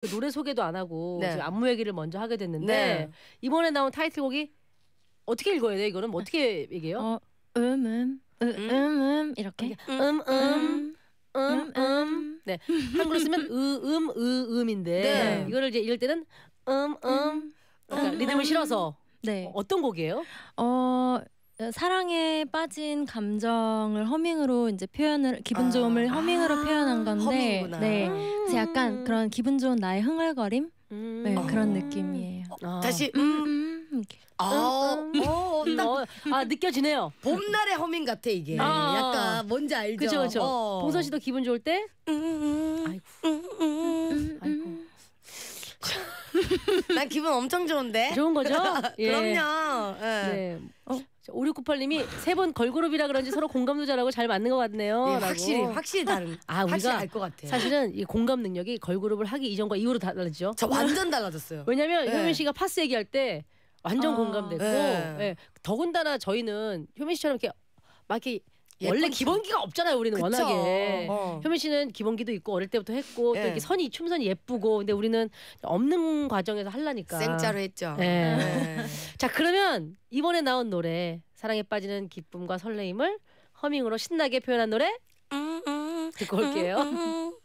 그 노래 소개도 안 하고 네. 지금 안무 얘기를 먼저 하게 됐는데 네. 이번에 나온 타이틀곡이 어떻게 읽어야 돼? 이거는 뭐 어떻게 얘기해요? 어, 음음 음. 음음 음, 이렇게 음음 음음 음, 음, 음, 네 한글로 쓰면 으음 으음인데 네. 이거를 이제 읽을 때는 음음 그러니까 리듬을 실어서 네. 어, 어떤 곡이에요? 어 어, 사랑에 빠진 감정을 허밍으로 이제 표현을 기분 아. 좋음을 아, 허밍으로 아, 표현한 건데 허밍구나. 네 그래서 약간 음. 그런 기분 좋은 나의 흥얼거림 음. 네, 그런 어. 느낌이에요. 어, 어. 다시 음. 음. 음 아, 음. 어, 어, 아 느껴지네요. 봄날의 허밍 같아 이게. 아, 약간 뭔지 알죠. 그렇그렇 어. 봉선 씨도 기분 좋을 때. 아이고. 난 기분 엄청 좋은데. 좋은 거죠? 예. 그럼요. 예. 네. 네. 5698님이 세 번 걸그룹이라 그런지 서로 공감도 잘하고 잘 맞는 것 같네요. 네, 확실히 확실히 다른. 아 우리가 알것 같아. 요 사실은 이 공감 능력이 걸그룹을 하기 이전과 이후로 달라지죠. 저 완전 달라졌어요. 왜냐면 네. 효민 씨가 파스 얘기할 때 완전 아, 공감됐고 네. 네. 더군다나 저희는 효민 씨처럼 이렇게 막 이렇게 원래 기본기가 없잖아요 우리는 그쵸. 워낙에 어, 어. 효민 씨는 기본기도 있고 어릴 때부터 했고 예. 또 이렇게 선이 춤선이 예쁘고 근데 우리는 없는 과정에서 할라니까 생짜로 했죠. 예. 예. 자 그러면 이번에 나온 노래 사랑에 빠지는 기쁨과 설레임을 허밍으로 신나게 표현한 노래 음, 음. 듣고 올게요. 음,